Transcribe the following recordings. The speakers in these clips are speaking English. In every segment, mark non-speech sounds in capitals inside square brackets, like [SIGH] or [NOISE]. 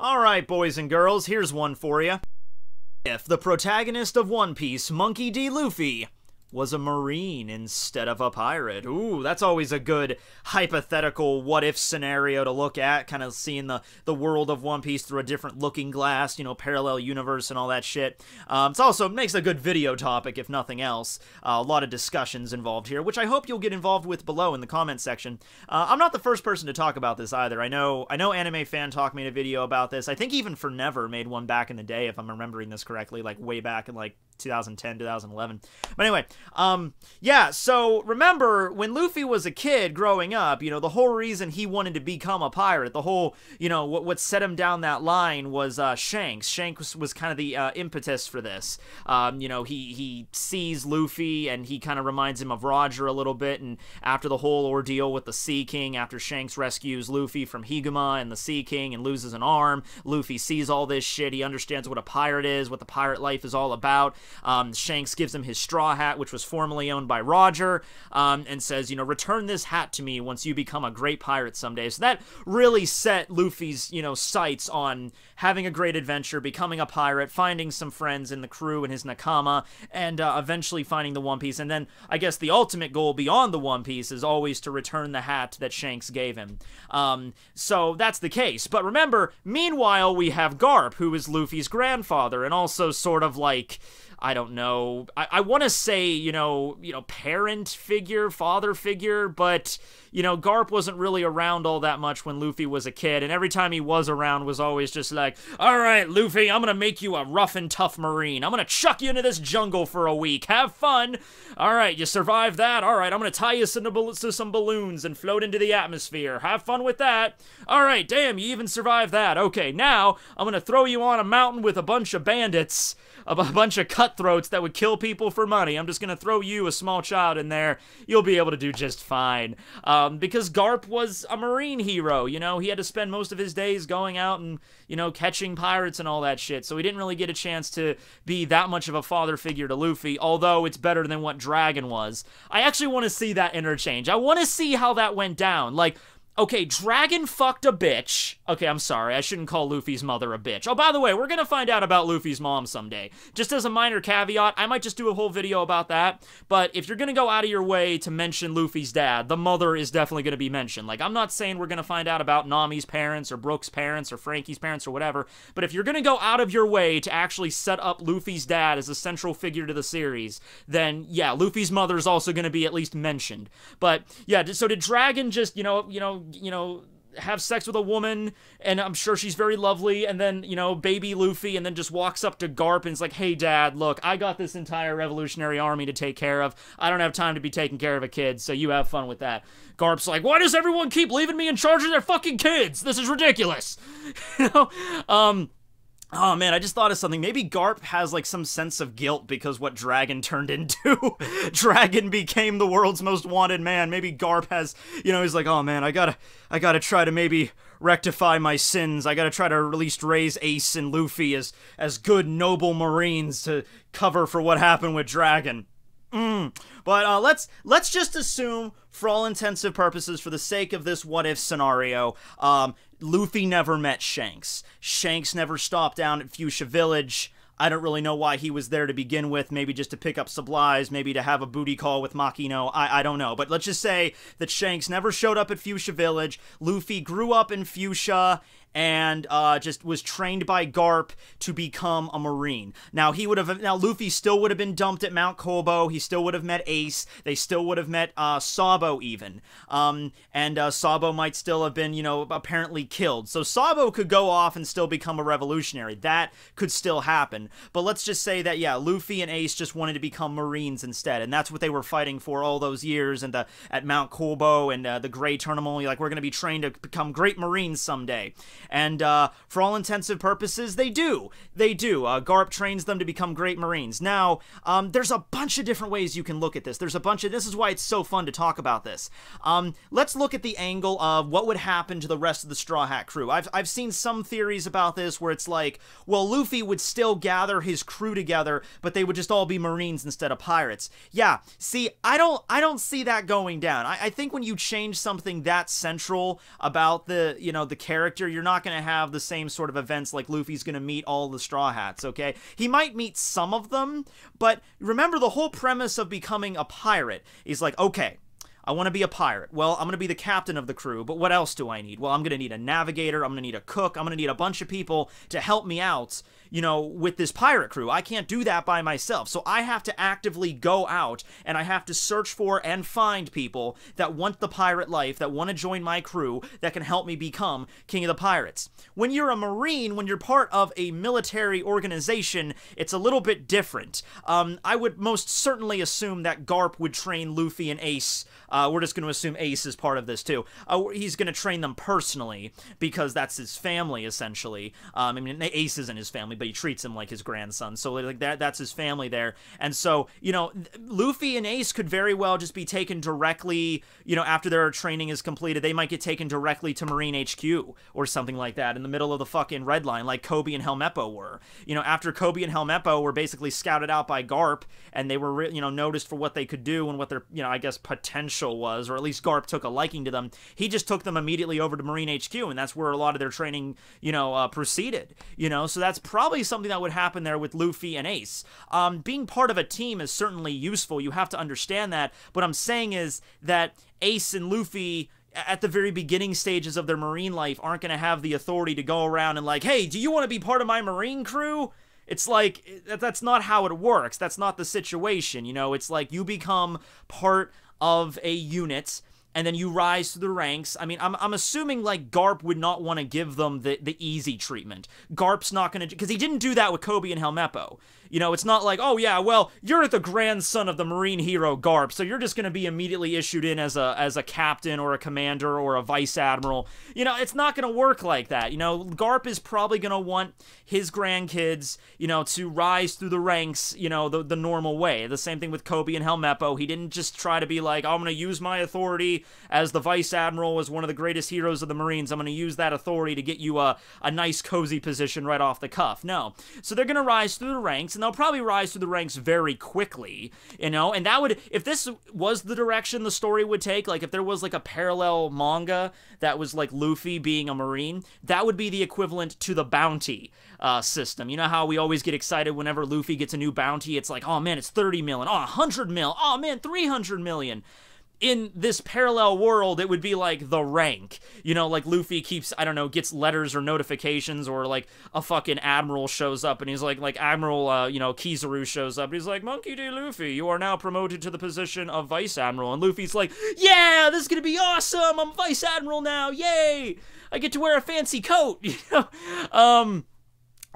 Alright, boys and girls, here's one for you. If the protagonist of One Piece, Monkey D. Luffy, was a Marine instead of a pirate. Ooh, that's always a good hypothetical what if scenario to look at, kind of seeing the, the world of One Piece through a different looking glass, you know, parallel universe and all that shit. Um, it's also makes a good video topic, if nothing else. Uh, a lot of discussions involved here, which I hope you'll get involved with below in the comment section. Uh, I'm not the first person to talk about this either. I know I know Anime Fan Talk made a video about this. I think even for Never made one back in the day, if I'm remembering this correctly, like way back in like 2010, 2011. But anyway, um, yeah. So remember when Luffy was a kid growing up, you know, the whole reason he wanted to become a pirate, the whole, you know, what what set him down that line was uh, Shanks. Shanks was, kind of the uh, impetus for this. Um, you know, he he sees Luffy and he kind of reminds him of Roger a little bit. And after the whole ordeal with the Sea King, after Shanks rescues Luffy from Higuma and the Sea King and loses an arm, Luffy sees all this shit. He understands what a pirate is, what the pirate life is all about. Um, Shanks gives him his straw hat, which was formerly owned by Roger, um, and says, you know, return this hat to me once you become a great pirate someday. So that really set Luffy's, you know, sights on having a great adventure, becoming a pirate, finding some friends in the crew and his nakama, and uh, eventually finding the One Piece. And then I guess the ultimate goal beyond the One Piece is always to return the hat that Shanks gave him. Um, so that's the case. But remember, meanwhile, we have Garp, who is Luffy's grandfather and also sort of like I don't know. I, I want to say you know you know parent figure, father figure, but you know Garp wasn't really around all that much when Luffy was a kid, and every time he was around was always just like, all right, Luffy, I'm gonna make you a rough and tough marine. I'm gonna chuck you into this jungle for a week. Have fun. All right, you survive that. All right, I'm gonna tie you to some balloons and float into the atmosphere. Have fun with that. All right, damn, you even survived that. Okay, now I'm gonna throw you on a mountain with a bunch of bandits, a bunch of cut cutthroats that would kill people for money. I'm just going to throw you, a small child, in there. You'll be able to do just fine. Um, because Garp was a Marine hero, you know? He had to spend most of his days going out and, you know, catching pirates and all that shit. So he didn't really get a chance to be that much of a father figure to Luffy, although it's better than what Dragon was. I actually want to see that interchange. I want to see how that went down. Like, Okay, Dragon fucked a bitch. Okay, I'm sorry. I shouldn't call Luffy's mother a bitch. Oh, by the way, we're going to find out about Luffy's mom someday. Just as a minor caveat, I might just do a whole video about that. But if you're going to go out of your way to mention Luffy's dad, the mother is definitely going to be mentioned. Like, I'm not saying we're going to find out about Nami's parents or Brook's parents or Frankie's parents or whatever. But if you're going to go out of your way to actually set up Luffy's dad as a central figure to the series, then yeah, Luffy's mother is also going to be at least mentioned. But yeah, so did Dragon just, you know, you know, you know, have sex with a woman, and I'm sure she's very lovely, and then, you know, baby Luffy, and then just walks up to Garp and like, hey, dad, look, I got this entire revolutionary army to take care of. I don't have time to be taking care of a kid, so you have fun with that. Garp's like, why does everyone keep leaving me in charge of their fucking kids? This is ridiculous. [LAUGHS] you know? Um, Oh man, I just thought of something. Maybe Garp has like some sense of guilt because what Dragon turned into. [LAUGHS] Dragon became the world's most wanted man. Maybe Garp has, you know, he's like, "Oh man, I got to I got to try to maybe rectify my sins. I got to try to at least raise Ace and Luffy as as good noble marines to cover for what happened with Dragon." Mm. But uh, let's let's just assume, for all intensive purposes, for the sake of this what if scenario, um, Luffy never met Shanks. Shanks never stopped down at Fuchsia Village. I don't really know why he was there to begin with. Maybe just to pick up supplies, maybe to have a booty call with Makino. I, I don't know. But let's just say that Shanks never showed up at Fuchsia Village. Luffy grew up in Fuchsia and uh, just was trained by Garp to become a Marine. Now he would have now Luffy still would have been dumped at Mount Kobo. He still would have met Ace. They still would have met uh, Sabo even, um, and uh, Sabo might still have been you know apparently killed. So Sabo could go off and still become a revolutionary. That could still happen. But let's just say that yeah, Luffy and Ace just wanted to become Marines instead, and that's what they were fighting for all those years and the at Mount Kobo and uh, the Gray Tournament. Like we're gonna be trained to become great Marines someday. And uh, for all intensive purposes, they do. They do. Uh, Garp trains them to become great Marines. Now, um, there's a bunch of different ways you can look at this. There's a bunch of. This is why it's so fun to talk about this. Um, let's look at the angle of what would happen to the rest of the Straw Hat crew. I've I've seen some theories about this where it's like, well, Luffy would still gather his crew together, but they would just all be Marines instead of pirates. Yeah. See, I don't I don't see that going down. I, I think when you change something that central about the you know the character, you're not not going to have the same sort of events like Luffy's going to meet all the Straw Hats, okay? He might meet some of them, but remember the whole premise of becoming a pirate is like, okay, I want to be a pirate. Well, I'm going to be the captain of the crew, but what else do I need? Well, I'm going to need a navigator, I'm going to need a cook, I'm going to need a bunch of people to help me out you know, with this pirate crew. I can't do that by myself. So I have to actively go out and I have to search for and find people that want the pirate life, that want to join my crew, that can help me become King of the Pirates. When you're a Marine, when you're part of a military organization, it's a little bit different. Um, I would most certainly assume that Garp would train Luffy and Ace. Uh, we're just going to assume Ace is part of this too. Uh, he's going to train them personally because that's his family, essentially. Um, I mean, Ace isn't his family, but he treats him like his grandson. So like that that's his family there. And so, you know, Luffy and Ace could very well just be taken directly, you know, after their training is completed, they might get taken directly to Marine HQ or something like that in the middle of the fucking red line like Kobe and Helmeppo were. You know, after Kobe and Helmeppo were basically scouted out by Garp and they were you know noticed for what they could do and what their you know, I guess potential was or at least Garp took a liking to them. He just took them immediately over to Marine HQ and that's where a lot of their training, you know, uh, proceeded. You know, so that's probably probably something that would happen there with Luffy and Ace. Um, being part of a team is certainly useful. You have to understand that. What I'm saying is that Ace and Luffy at the very beginning stages of their marine life aren't going to have the authority to go around and like, "Hey, do you want to be part of my marine crew?" It's like that's not how it works. That's not the situation, you know. It's like you become part of a unit and then you rise to the ranks. I mean, I'm, I'm assuming like Garp would not want to give them the, the easy treatment. Garp's not going to, because he didn't do that with Kobe and Helmeppo. You know, it's not like, oh yeah, well, you're the grandson of the Marine hero Garp, so you're just going to be immediately issued in as a as a captain or a commander or a vice admiral. You know, it's not going to work like that. You know, Garp is probably going to want his grandkids, you know, to rise through the ranks, you know, the the normal way. The same thing with Kobe and Helmeppo. He didn't just try to be like, I'm going to use my authority as the vice admiral as one of the greatest heroes of the Marines. I'm going to use that authority to get you a, a nice cozy position right off the cuff. No. So they're going to rise through the ranks and they'll probably rise through the ranks very quickly, you know? And that would, if this was the direction the story would take, like if there was like a parallel manga that was like Luffy being a Marine, that would be the equivalent to the bounty uh, system. You know how we always get excited whenever Luffy gets a new bounty? It's like, oh man, it's 30 million, oh, 100 mil, oh man, 300 million in this parallel world, it would be like the rank. You know, like Luffy keeps, I don't know, gets letters or notifications, or like a fucking admiral shows up and he's like, like Admiral, uh, you know, Kizaru shows up and he's like, Monkey D. Luffy, you are now promoted to the position of Vice Admiral. And Luffy's like, yeah, this is gonna be awesome. I'm Vice Admiral now. Yay! I get to wear a fancy coat, [LAUGHS] you know? Um,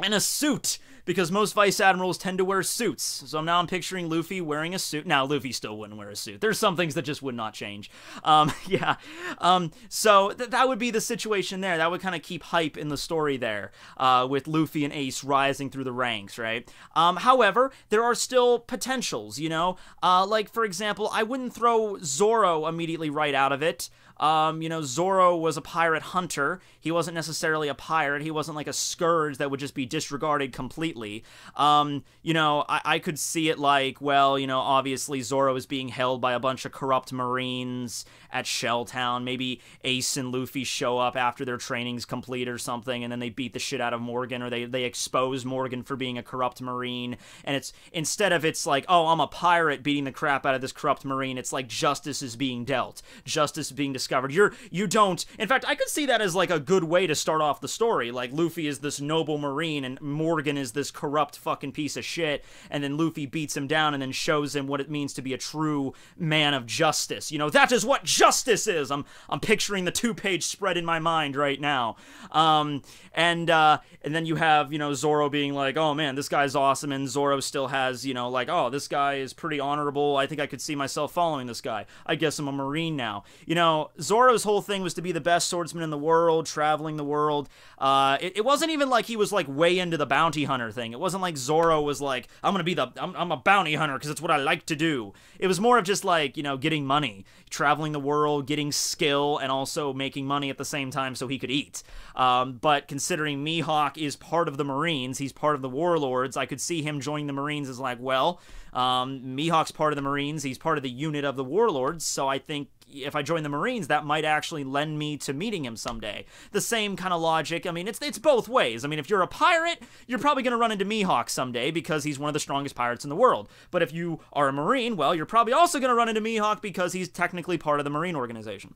and a suit because most vice admirals tend to wear suits. So now I'm picturing Luffy wearing a suit. Now Luffy still wouldn't wear a suit. There's some things that just would not change. Um, [LAUGHS] yeah. Um, so th- that would be the situation there. That would kind of keep hype in the story there uh, with Luffy and Ace rising through the ranks, right? Um, however, there are still potentials. You know, uh, like for example, I wouldn't throw Zoro immediately right out of it. Um, you know, Zoro was a pirate hunter. He wasn't necessarily a pirate. He wasn't like a scourge that would just be disregarded completely. Um, you know, I, I could see it like, well, you know, obviously Zoro is being held by a bunch of corrupt Marines at Shelltown. Maybe Ace and Luffy show up after their training's complete or something, and then they beat the shit out of Morgan or they, they expose Morgan for being a corrupt Marine. And it's instead of it's like, oh, I'm a pirate beating the crap out of this corrupt Marine, it's like justice is being dealt, justice being discovered. You're you don't. In fact, I could see that as like a good way to start off the story. Like Luffy is this noble marine and Morgan is this corrupt fucking piece of shit, and then Luffy beats him down and then shows him what it means to be a true man of justice. You know, that is what justice is. I'm I'm picturing the two-page spread in my mind right now. Um and uh and then you have, you know, Zoro being like, "Oh man, this guy's awesome." And Zoro still has, you know, like, "Oh, this guy is pretty honorable. I think I could see myself following this guy. I guess I'm a marine now." You know, Zoro's whole thing was to be the best swordsman in the world, traveling the world. Uh, it, it, wasn't even like he was like way into the bounty hunter thing. It wasn't like Zoro was like, I'm gonna be the, I'm, I'm a bounty hunter because it's what I like to do. It was more of just like, you know, getting money, traveling the world, getting skill, and also making money at the same time so he could eat. Um, but considering Mihawk is part of the Marines, he's part of the Warlords, I could see him joining the Marines as like, well, um, Mihawk's part of the Marines, he's part of the unit of the Warlords, so I think if I join the Marines, that might actually lend me to meeting him someday. The same kind of logic. I mean, it's it's both ways. I mean, if you're a pirate, you're probably going to run into Mihawk someday because he's one of the strongest pirates in the world. But if you are a Marine, well, you're probably also going to run into Mihawk because he's technically part of the Marine organization.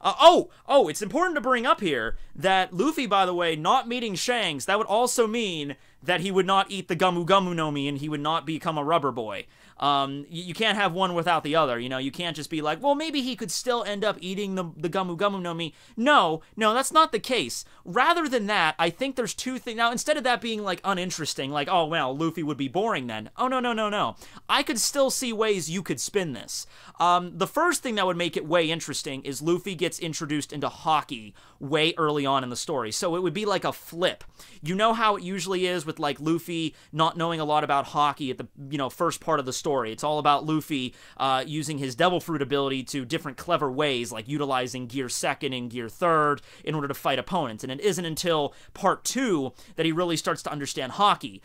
Uh, oh, oh, it's important to bring up here that Luffy, by the way, not meeting Shanks, that would also mean that he would not eat the Gumu Gumu Nomi and he would not become a rubber boy um, you, you, can't have one without the other. You know, you can't just be like, well, maybe he could still end up eating the, the Gumu Gumu no Mi. No, no, that's not the case. Rather than that, I think there's two things. Now, instead of that being like uninteresting, like, oh, well, Luffy would be boring then. Oh, no, no, no, no. I could still see ways you could spin this. Um, the first thing that would make it way interesting is Luffy gets introduced into hockey way early on in the story. So it would be like a flip. You know how it usually is with like Luffy not knowing a lot about hockey at the you know first part of the story. It's all about Luffy uh, using his Devil Fruit ability to different clever ways, like utilizing Gear Second and Gear Third in order to fight opponents. And it isn't until part two that he really starts to understand hockey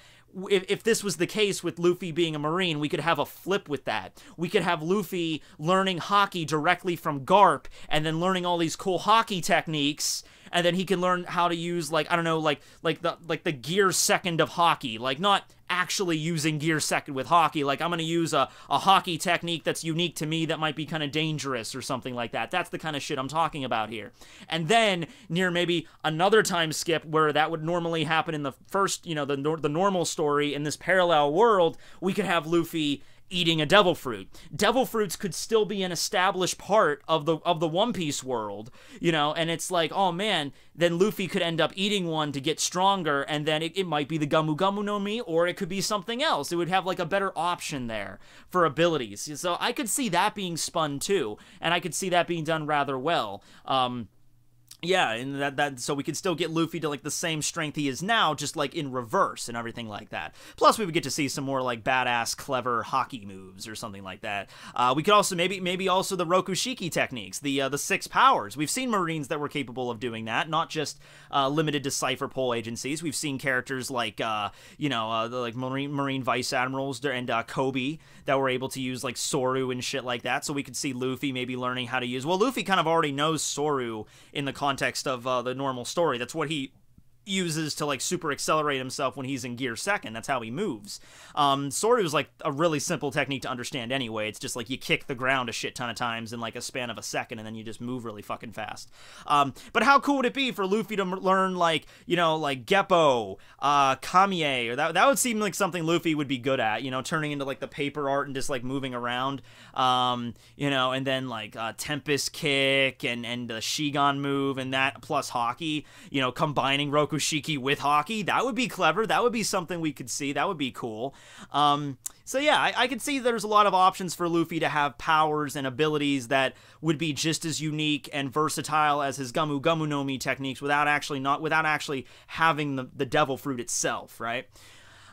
if, if this was the case with Luffy being a Marine, we could have a flip with that. We could have Luffy learning hockey directly from Garp and then learning all these cool hockey techniques and then he can learn how to use like I don't know like like the like the gear second of hockey, like not actually using gear second with hockey. Like I'm gonna use a, a hockey technique that's unique to me that might be kind of dangerous or something like that. That's the kind of shit I'm talking about here. And then near maybe another time skip where that would normally happen in the first, you know, the the normal story in this parallel world, we could have Luffy eating a devil fruit. Devil fruits could still be an established part of the of the One Piece world, you know, and it's like, oh man, then Luffy could end up eating one to get stronger, and then it, it might be the Gamu Gumu no Mi, or it could be something else. It would have like a better option there for abilities. So I could see that being spun too, and I could see that being done rather well. Um, yeah, and that that so we could still get Luffy to like the same strength he is now, just like in reverse and everything like that. Plus, we would get to see some more like badass, clever hockey moves or something like that. Uh, we could also maybe maybe also the Rokushiki techniques, the uh, the six powers. We've seen Marines that were capable of doing that, not just uh, limited to cipher pole agencies. We've seen characters like uh, you know uh, the, like Marine Marine Vice Admirals and uh, Kobe that were able to use like Soru and shit like that. So we could see Luffy maybe learning how to use. Well, Luffy kind of already knows Soru in the context context of uh, the normal story. That's what he uses to like super accelerate himself when he's in gear second. That's how he moves. Um, of is like a really simple technique to understand anyway. It's just like you kick the ground a shit ton of times in like a span of a second, and then you just move really fucking fast. Um, but how cool would it be for Luffy to learn like you know like Geppo, uh, Kamiye, or that that would seem like something Luffy would be good at. You know, turning into like the paper art and just like moving around. Um, you know, and then like uh, Tempest kick and and the Shigon move and that plus hockey. You know, combining Roku Okushiki with hockey. That would be clever. That would be something we could see. That would be cool. Um, so yeah, I, I could see there's a lot of options for Luffy to have powers and abilities that would be just as unique and versatile as his Gumu Gumu no Mi techniques without actually not without actually having the, the devil fruit itself, right?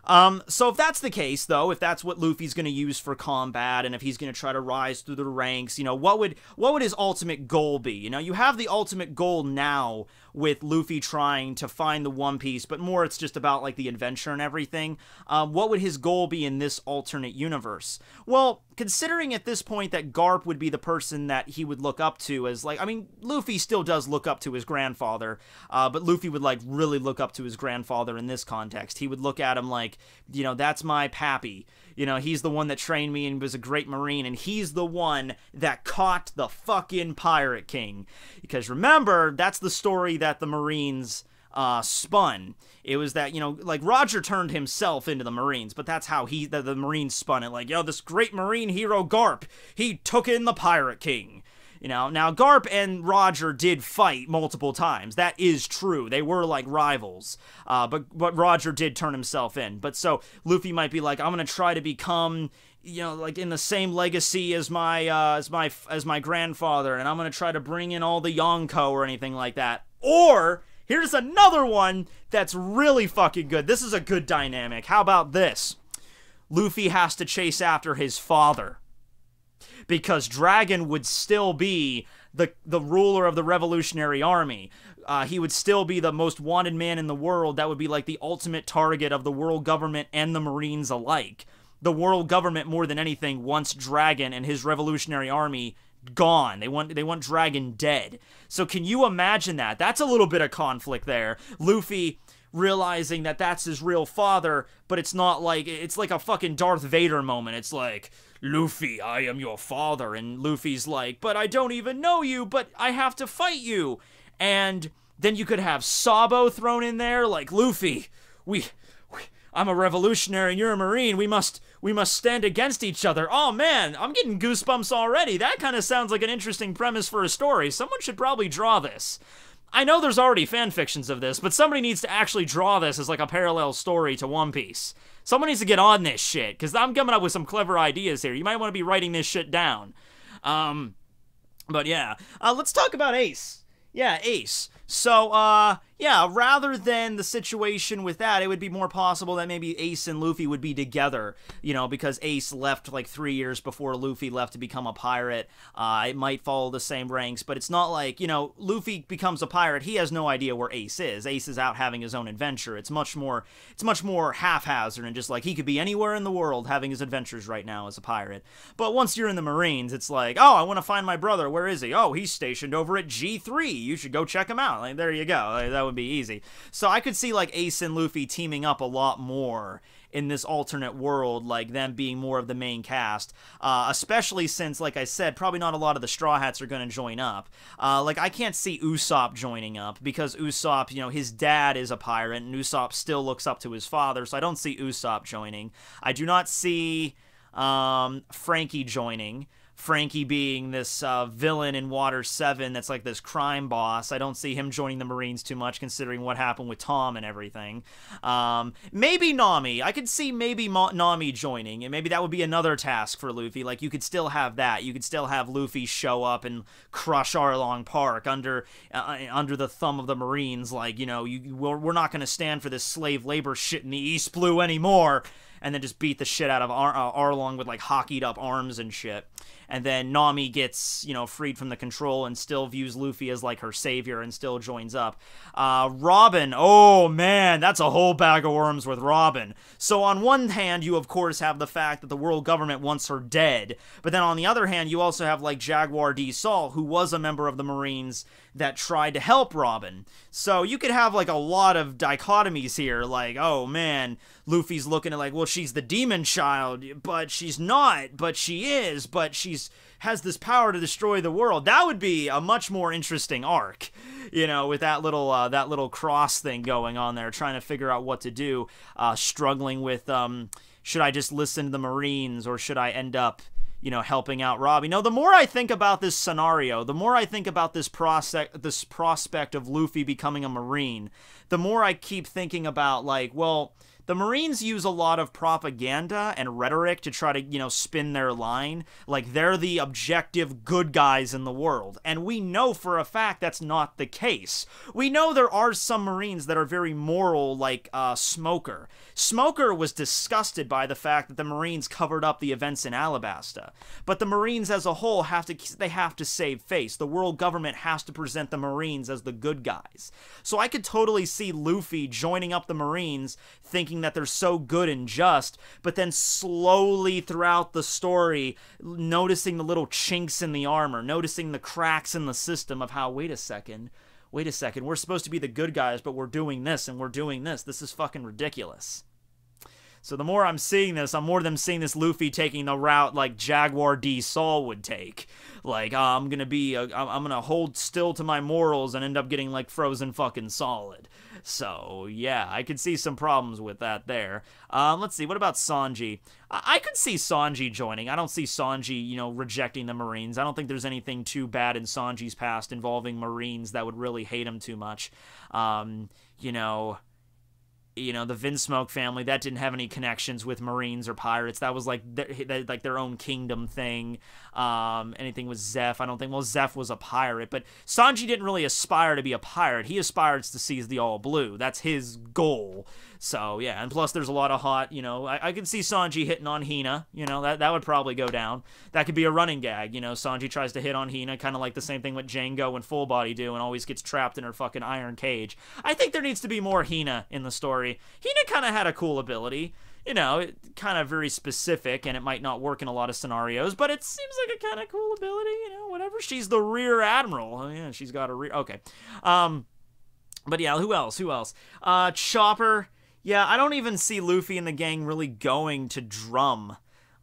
Um, so if that's the case, though, if that's what Luffy's going to use for combat, and if he's going to try to rise through the ranks, you know, what would what would his ultimate goal be? You know, you have the ultimate goal now with Luffy trying to find the One Piece, but more it's just about like the adventure and everything. Um, what would his goal be in this alternate universe? Well, considering at this point that Garp would be the person that he would look up to as like, I mean, Luffy still does look up to his grandfather, uh, but Luffy would like really look up to his grandfather in this context. He would look at him like, you know, that's my pappy you know, he's the one that trained me and was a great Marine, and he's the one that caught the fucking Pirate King. Because remember, that's the story that the Marines uh, spun. It was that you know, like Roger turned himself into the Marines, but that's how he the, the Marines spun it. Like, yo, this great Marine hero Garp, he took in the Pirate King, you know, now Garp and Roger did fight multiple times. That is true. They were like rivals. Uh, but but Roger did turn himself in. But so Luffy might be like, I'm gonna try to become you know like in the same legacy as my uh, as my as my grandfather and i'm going to try to bring in all the yonko or anything like that or here's another one that's really fucking good this is a good dynamic how about this luffy has to chase after his father because Dragon would still be the the ruler of the Revolutionary Army. Uh, he would still be the most wanted man in the world. That would be like the ultimate target of the world government and the Marines alike. The world government, more than anything, wants Dragon and his Revolutionary Army gone. They want they want Dragon dead. So can you imagine that? That's a little bit of conflict there. Luffy realizing that that's his real father, but it's not like it's like a fucking Darth Vader moment. It's like Luffy, I am your father. And Luffy's like, but I don't even know you, but I have to fight you. And then you could have Sabo thrown in there, like, Luffy, we, we I'm a revolutionary and you're a Marine. We must, we must stand against each other. Oh man, I'm getting goosebumps already. That kind of sounds like an interesting premise for a story. Someone should probably draw this. I know there's already fan fictions of this, but somebody needs to actually draw this as like a parallel story to One Piece. Someone needs to get on this shit, because I'm coming up with some clever ideas here. You might want to be writing this shit down. Um, but yeah, uh, let's talk about Ace. Yeah, Ace. So, uh, yeah, rather than the situation with that, it would be more possible that maybe Ace and Luffy would be together, you know, because Ace left like three years before Luffy left to become a pirate. Uh, it might follow the same ranks, but it's not like, you know, Luffy becomes a pirate. He has no idea where Ace is. Ace is out having his own adventure. It's much more, it's much more haphazard and just like he could be anywhere in the world having his adventures right now as a pirate. But once you're in the Marines, it's like, oh, I want to find my brother. Where is he? Oh, he's stationed over at G3. You should go check him out. Like, there you go. Like, that would be easy. So I could see like Ace and Luffy teaming up a lot more in this alternate world, like them being more of the main cast, uh, especially since, like I said, probably not a lot of the Straw Hats are going to join up. Uh, like, I can't see Usopp joining up because Usopp, you know, his dad is a pirate and Usopp still looks up to his father, so I don't see Usopp joining. I do not see um, Frankie joining. Frankie being this uh, villain in Water 7 that's like this crime boss. I don't see him joining the Marines too much considering what happened with Tom and everything. Um, maybe Nami. I could see maybe Ma- Nami joining, and maybe that would be another task for Luffy. Like, you could still have that. You could still have Luffy show up and crush Arlong Park under uh, under the thumb of the Marines. Like, you know, you, we're, we're not going to stand for this slave labor shit in the East Blue anymore. And then just beat the shit out of Ar- uh, Arlong with like hockeyed up arms and shit and then Nami gets you know freed from the control and still views Luffy as like her savior and still joins up. Uh, Robin, oh man, that's a whole bag of worms with Robin. So on one hand, you of course have the fact that the world government wants her dead, but then on the other hand, you also have like Jaguar D. Saul, who was a member of the Marines that tried to help Robin. So you could have like a lot of dichotomies here, like oh man, Luffy's looking at like well she's the demon child, but she's not, but she is, but she's he's has this power to destroy the world. That would be a much more interesting arc, you know, with that little uh, that little cross thing going on there, trying to figure out what to do, uh, struggling with um, should I just listen to the Marines or should I end up you know helping out Robbie. No, the more I think about this scenario, the more I think about this prospect this prospect of Luffy becoming a Marine, the more I keep thinking about like, well, the Marines use a lot of propaganda and rhetoric to try to, you know, spin their line. Like they're the objective good guys in the world. And we know for a fact that's not the case. We know there are some Marines that are very moral, like uh, Smoker. Smoker was disgusted by the fact that the Marines covered up the events in Alabasta. But the Marines as a whole have to, they have to save face. The world government has to present the Marines as the good guys. So I could totally see Luffy joining up the Marines thinking thinking that they're so good and just, but then slowly throughout the story, noticing the little chinks in the armor, noticing the cracks in the system of how, wait a second, wait a second, we're supposed to be the good guys, but we're doing this and we're doing this. This is fucking ridiculous. So the more I'm seeing this, I'm more than seeing this Luffy taking the route like Jaguar D Saul would take. Like uh, I'm gonna be, i am I'm gonna hold still to my morals and end up getting like frozen fucking solid. So yeah, I could see some problems with that there. Um, let's see, what about Sanji? I-, I could see Sanji joining. I don't see Sanji, you know, rejecting the Marines. I don't think there's anything too bad in Sanji's past involving Marines that would really hate him too much. Um, you know you know the Vinsmoke family that didn't have any connections with Marines or pirates. That was like their, like their own kingdom thing. Um, anything with Zeph, I don't think. Well, Zeph was a pirate, but Sanji didn't really aspire to be a pirate. He aspires to seize the All Blue. That's his goal. So yeah, and plus there's a lot of hot. You know, I, I can see Sanji hitting on Hina. You know, that that would probably go down. That could be a running gag. You know, Sanji tries to hit on Hina, kind of like the same thing with Django and Full Body do, and always gets trapped in her fucking iron cage. I think there needs to be more Hina in the story. Hina kind of had a cool ability you know, kind of very specific, and it might not work in a lot of scenarios, but it seems like a kind of cool ability, you know, whatever. She's the rear admiral. Oh, yeah, she's got a rear. Okay. Um, but yeah, who else? Who else? Uh, Chopper. Yeah, I don't even see Luffy and the gang really going to Drum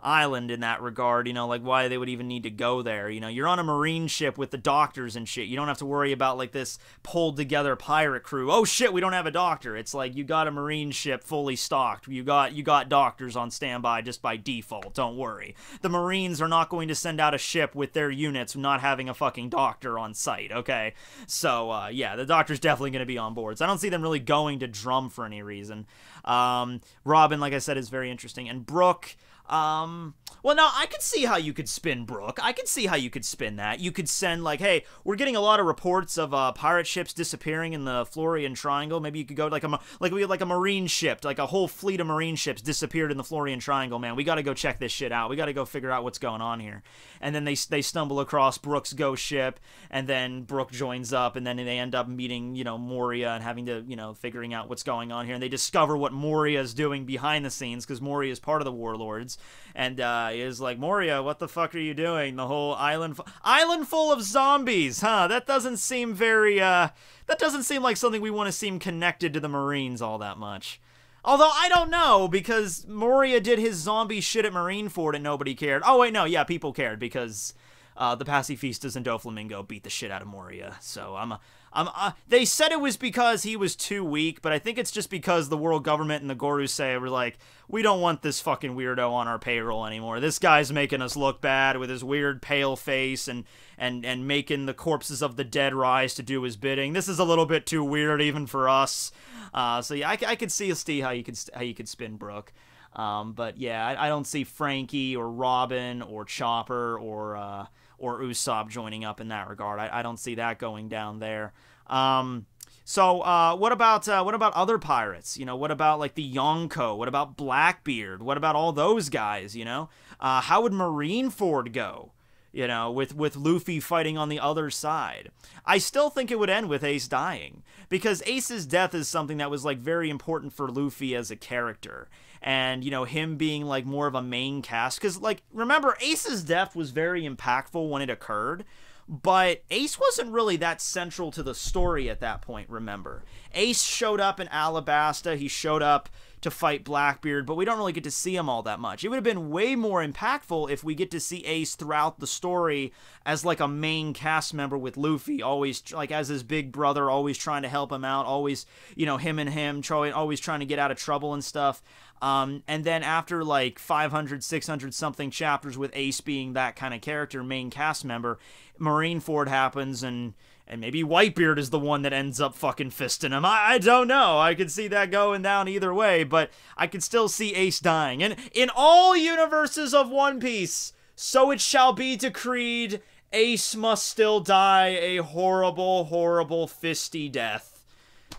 island in that regard, you know, like why they would even need to go there. You know, you're on a marine ship with the doctors and shit. You don't have to worry about like this pulled together pirate crew. Oh shit, we don't have a doctor. It's like you got a marine ship fully stocked. You got you got doctors on standby just by default. Don't worry. The marines are not going to send out a ship with their units not having a fucking doctor on site, okay? So, uh, yeah, the doctor's definitely going to be on board. So I don't see them really going to drum for any reason. Um, Robin, like I said, is very interesting. And Brooke, um, well, now I could see how you could spin Brooke. I could see how you could spin that. You could send like, hey, we're getting a lot of reports of uh, pirate ships disappearing in the Florian Triangle. Maybe you could go like a like we like a marine ship, like a whole fleet of marine ships disappeared in the Florian Triangle. Man, we got to go check this shit out. We got to go figure out what's going on here. And then they they stumble across Brooke's ghost ship, and then Brooke joins up, and then they end up meeting you know Moria and having to you know figuring out what's going on here, and they discover what Moria is doing behind the scenes because Moria is part of the Warlords, and. Uh, guy is like, Moria, what the fuck are you doing? The whole island, fu- island full of zombies, huh? That doesn't seem very, uh, that doesn't seem like something we want to seem connected to the Marines all that much. Although I don't know because Moria did his zombie shit at Marineford and nobody cared. Oh wait, no, yeah, people cared because uh, the Pacifistas and Doflamingo beat the shit out of Moria. So I'm a, um, uh, they said it was because he was too weak, but I think it's just because the world government and the Gorusei were like, we don't want this fucking weirdo on our payroll anymore. This guy's making us look bad with his weird pale face and and and making the corpses of the dead rise to do his bidding. This is a little bit too weird even for us. Uh, so yeah, I, I could see Steve how you could how you could spin Brooke. Um, but yeah, I, I, don't see Frankie or Robin or Chopper or. Uh, or Usopp joining up in that regard. I, I don't see that going down there. Um, so uh, what about uh, what about other pirates? You know, what about like the Yonko? What about Blackbeard? What about all those guys? You know, uh, how would Marineford go? You know, with with Luffy fighting on the other side, I still think it would end with Ace dying because Ace's death is something that was like very important for Luffy as a character, and you know him being like more of a main cast because like remember ace's death was very impactful when it occurred but ace wasn't really that central to the story at that point remember ace showed up in alabasta he showed up to fight Blackbeard, but we don't really get to see him all that much. It would have been way more impactful if we get to see Ace throughout the story as like a main cast member with Luffy, always like as his big brother, always trying to help him out, always, you know, him and him, always trying to get out of trouble and stuff. Um, and then after like 500, 600 something chapters with Ace being that kind of character, main cast member, Marineford happens and and maybe Whitebeard is the one that ends up fucking fisting him. I, I don't know. I could see that going down either way, but I could still see Ace dying. And in all universes of One Piece, so it shall be decreed, Ace must still die a horrible, horrible fisty death.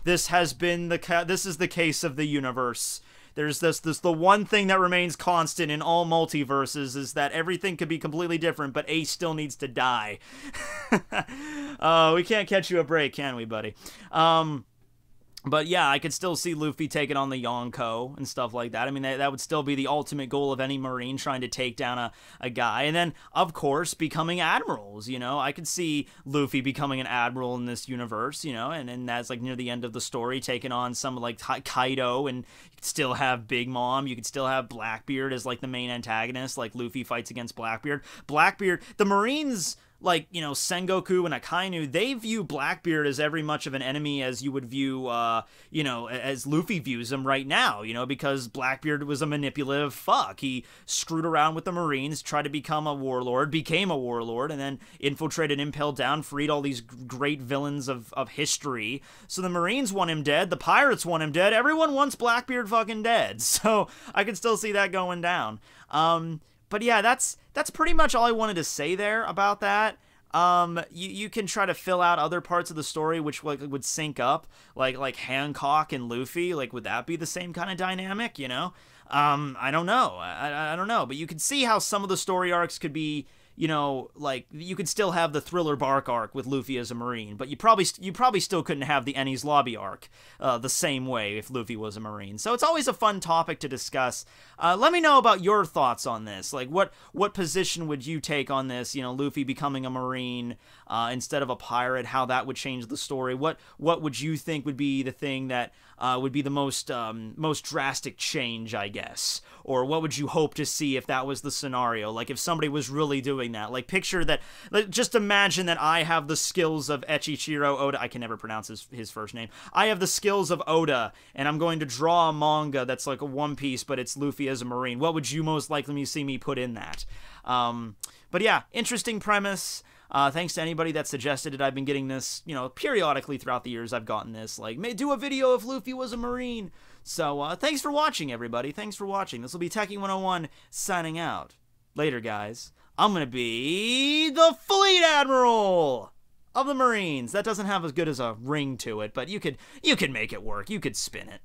This has been the ca- this is the case of the universe. There's this this the one thing that remains constant in all multiverses is that everything could be completely different, but Ace still needs to die. [LAUGHS] uh, we can't catch you a break, can we, buddy? Um, but yeah, I could still see Luffy taking on the Yonko and stuff like that. I mean, that, that would still be the ultimate goal of any Marine trying to take down a, a guy. And then, of course, becoming admirals, you know? I could see Luffy becoming an admiral in this universe, you know? And, then that's like near the end of the story, taking on some like Kaido and still have Big Mom. You could still have Blackbeard as like the main antagonist, like Luffy fights against Blackbeard. Blackbeard, the Marines like you know Sengoku and Akainu, they view Blackbeard as every much of an enemy as you would view, uh, you know, as Luffy views him right now. You know, because Blackbeard was a manipulative fuck. He screwed around with the Marines, tried to become a warlord, became a warlord, and then infiltrated Impel Down, freed all these great villains of of history. So the Marines want him dead, the Pirates want him dead, everyone wants Blackbeard fucking dead. [LAUGHS] So I can still see that going down. Um, but yeah, that's that's pretty much all I wanted to say there about that. Um, you, you can try to fill out other parts of the story which like would sync up, like like Hancock and Luffy. Like, would that be the same kind of dynamic? You know, um, I don't know. I, I, I don't know. But you can see how some of the story arcs could be you know, like you could still have the Thriller Bark arc with Luffy as a Marine, but you probably you probably still couldn't have the Ennis Lobby arc uh, the same way if Luffy was a Marine. So it's always a fun topic to discuss. Uh, let me know about your thoughts on this. Like, what what position would you take on this? You know, Luffy becoming a Marine uh, instead of a pirate, how that would change the story. What what would you think would be the thing that uh, would be the most um, most drastic change, I guess? Or what would you hope to see if that was the scenario? Like, if somebody was really doing doing that. Like, picture that. Like, just imagine that I have the skills of Echichiro Oda. I can never pronounce his, his first name. I have the skills of Oda, and I'm going to draw a manga that's like a One Piece, but it's Luffy as a Marine. What would you most likely see me put in that? Um, but yeah, interesting premise. Uh, thanks to anybody that suggested it. I've been getting this, you know, periodically throughout the years. I've gotten this, like, may do a video if Luffy was a Marine. So uh, thanks for watching, everybody. Thanks for watching. This will be Techie 101 signing out. Later, guys. I'm going to be the Fleet Admiral of the Marines. That doesn't have as good as a ring to it, but you could you could make it work. You could spin it.